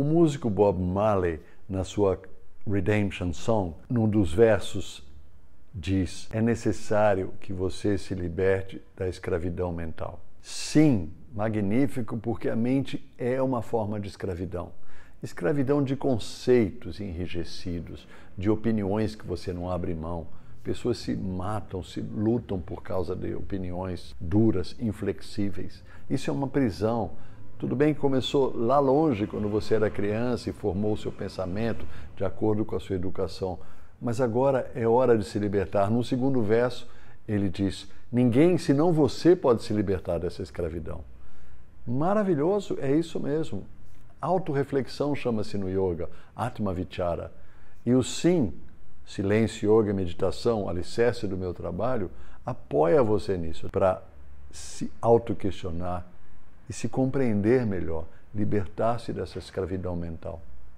O músico Bob Marley, na sua Redemption Song, num dos versos, diz: É necessário que você se liberte da escravidão mental. Sim, magnífico, porque a mente é uma forma de escravidão. Escravidão de conceitos enrijecidos, de opiniões que você não abre mão. Pessoas se matam, se lutam por causa de opiniões duras, inflexíveis. Isso é uma prisão. Tudo bem que começou lá longe, quando você era criança e formou o seu pensamento de acordo com a sua educação, mas agora é hora de se libertar. No segundo verso, ele diz: Ninguém senão você pode se libertar dessa escravidão. Maravilhoso, é isso mesmo. Autoreflexão chama-se no yoga, Atma Vichara. E o sim, silêncio, yoga e meditação, alicerce do meu trabalho, apoia você nisso, para se auto-questionar e se compreender melhor, libertar-se dessa escravidão mental.